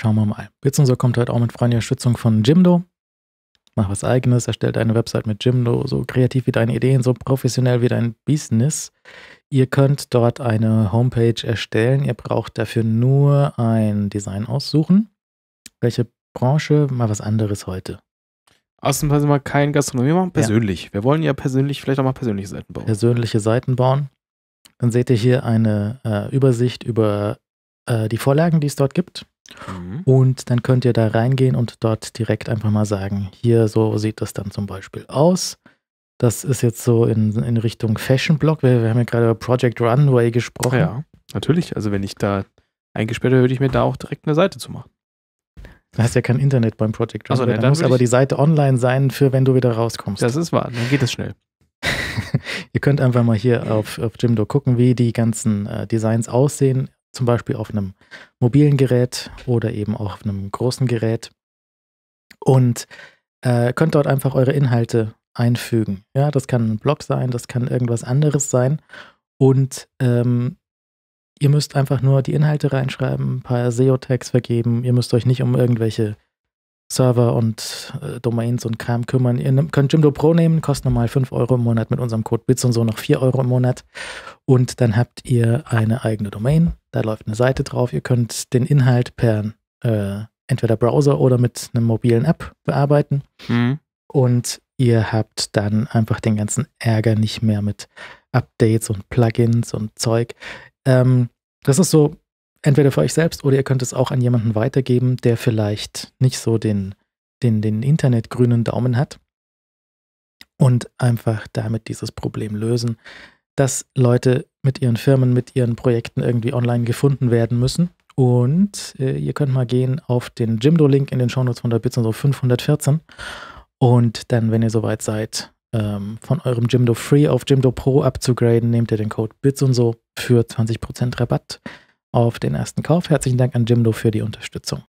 Schauen wir mal. Bits kommt heute halt auch mit freundlicher Stützung von Jimdo. Mach was eigenes, erstellt eine Website mit Jimdo, so kreativ wie deine Ideen, so professionell wie dein Business. Ihr könnt dort eine Homepage erstellen. Ihr braucht dafür nur ein Design aussuchen. Welche Branche? Mal was anderes heute. Ausnahmsweise mal kein Gastronomie machen, persönlich. Ja. Wir wollen ja persönlich vielleicht auch mal persönliche Seiten bauen. Persönliche Seiten bauen. Dann seht ihr hier eine äh, Übersicht über äh, die Vorlagen, die es dort gibt. Mhm. Und dann könnt ihr da reingehen und dort direkt einfach mal sagen, hier so sieht das dann zum Beispiel aus. Das ist jetzt so in, in Richtung Fashion Blog. Wir, wir, haben ja gerade über Project Runway gesprochen. Ja, natürlich. Also wenn ich da eingesperrt wäre, würde ich mir da auch direkt eine Seite zu machen. Du hast ja kein Internet beim Project also Runway. Also, ne, da muss aber die Seite online sein, für wenn du wieder rauskommst. Das ist wahr, dann geht es schnell. Ihr könnt einfach mal hier auf, auf Jimdo gucken, wie die ganzen äh, Designs aussehen zum Beispiel auf einem mobilen Gerät oder eben auch auf einem großen Gerät und äh, könnt dort einfach eure Inhalte einfügen. Ja, das kann ein Blog sein, das kann irgendwas anderes sein und ähm, ihr müsst einfach nur die Inhalte reinschreiben, ein paar SEO-Tags vergeben, ihr müsst euch nicht um irgendwelche Server und äh, Domains und Kram kümmern. Ihr könnt Jimdo Pro nehmen, kostet normal 5 Euro im Monat mit unserem Code BITS und so noch 4 Euro im Monat. Und dann habt ihr eine eigene Domain, da läuft eine Seite drauf. Ihr könnt den Inhalt per äh, entweder Browser oder mit einer mobilen App bearbeiten. Mhm. Und ihr habt dann einfach den ganzen Ärger nicht mehr mit Updates und Plugins und Zeug. Ähm, das ist so entweder für euch selbst oder ihr könnt es auch an jemanden weitergeben, der vielleicht nicht so den, den, den internetgrünen Daumen hat und einfach damit dieses Problem lösen, dass Leute mit ihren Firmen, mit ihren Projekten irgendwie online gefunden werden müssen. Und äh, ihr könnt mal gehen auf den Jimdo-Link in den Shownotes von der Bits und so 514. Und dann, wenn ihr soweit seid, ähm, von eurem Jimdo Free auf Jimdo Pro abzugraden, nehmt ihr den Code Bits und so für 20% Rabatt auf den ersten Kauf. Herzlichen Dank an Jimdo für die Unterstützung.